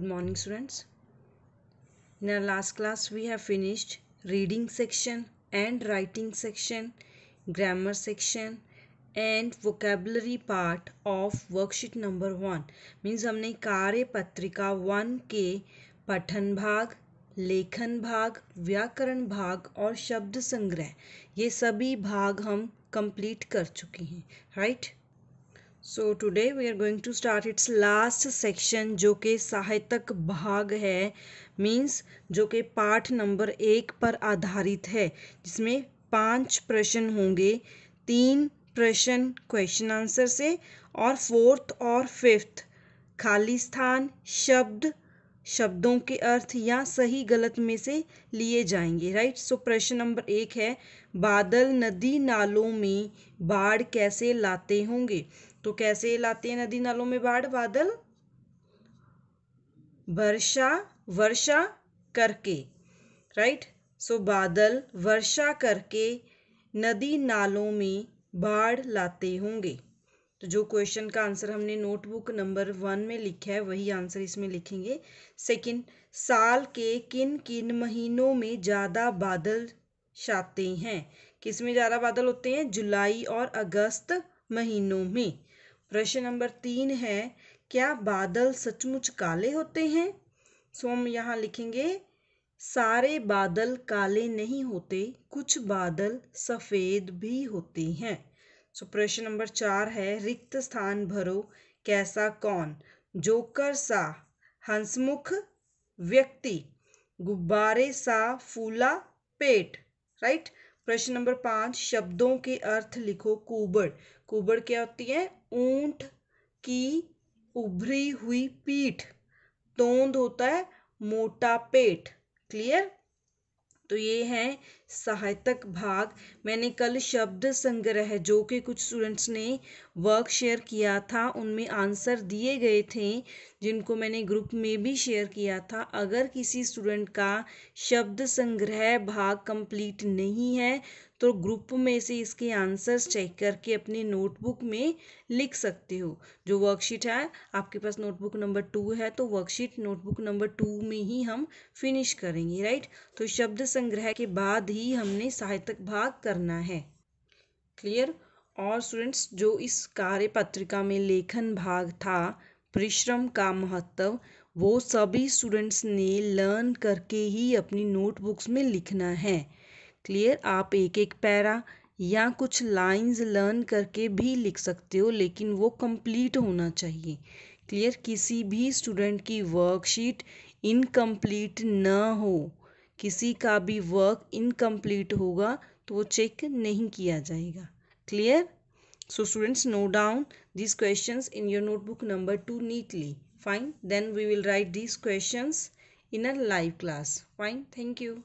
Good morning students. In our last class we have finished reading section and writing section, grammar section and vocabulary part of worksheet number 1 means humne कार्य patrika 1 ke pathan bhag lekhan bhag vyakaran bhag aur shabd sangrah ye sabhi bhag hum complete kar चुके hain right? So today we are going to start its last section जो कि साहित्यक भाग है means जो कि पाठ नंबर एक पर आधारित है जिसमें पांच प्रश्न होंगे तीन प्रश्न क्वेश्चन आंसर से और फोर्थ और फिफ्थ खाली स्थान शब्द शब्दों के अर्थ या सही गलत में से लिए जाएंगे राइट सो प्रश्न नंबर एक है बादल नदी नालों में बाढ़ कैसे लाते होंगे तो कैसे लाते हैं नदी नालों में बाढ़ बादल वर्षा वर्षा करके राइट सो बादल वर्षा करके नदी नालों में बाढ़ लाते होंगे तो जो क्वेश्चन का आंसर हमने नोटबुक नंबर वन में लिखा है वही आंसर इसमें लिखेंगे सेकंड साल के किन किन महीनों में ज़्यादा बादल छाते हैं किस में ज़्यादा बादल होते हैं जुलाई और अगस्त महीनों में प्रश्न नंबर तीन है क्या बादल सचमुच काले होते हैं सो हम यहाँ लिखेंगे सारे बादल काले नहीं होते कुछ बादल सफ़ेद भी होते हैं सो प्रश्न नंबर चार है रिक्त स्थान भरो कैसा कौन जोकर सा हंसमुख व्यक्ति गुब्बारे सा फूला पेट राइट प्रश्न नंबर पाँच शब्दों के अर्थ लिखो कुबड़ कुबड़ क्या होती है ऊंट की उभरी हुई पीठ तोंद होता है मोटा पेट क्लियर तो ये हैं सहायतक भाग मैंने कल शब्द संग्रह जो कि कुछ स्टूडेंट्स ने वर्क शेयर किया था उनमें आंसर दिए गए थे जिनको मैंने ग्रुप में भी शेयर किया था अगर किसी स्टूडेंट का शब्द संग्रह भाग कंप्लीट नहीं है तो ग्रुप में से इसके आंसर्स चेक करके अपनी नोटबुक में लिख सकते हो जो वर्कशीट है आपके पास नोटबुक नंबर टू है तो वर्कशीट नोटबुक नंबर टू में ही हम फिनिश करेंगे राइट तो शब्द संग्रह के बाद ही ही हमने सहायतक भाग करना है क्लियर और स्टूडेंट्स जो इस कार्य पत्रिका में लेखन भाग था परिश्रम का महत्व वो सभी स्टूडेंट्स ने लर्न करके ही अपनी नोटबुक्स में लिखना है क्लियर आप एक एक पैरा या कुछ लाइंस लर्न करके भी लिख सकते हो लेकिन वो कंप्लीट होना चाहिए क्लियर किसी भी स्टूडेंट की वर्कशीट इनकम्प्लीट न हो किसी का भी वर्क इनकम्प्लीट होगा तो वो चेक नहीं किया जाएगा clear so students note down this questions in your notebook number two neatly fine then we will write this question in a live class fine thank you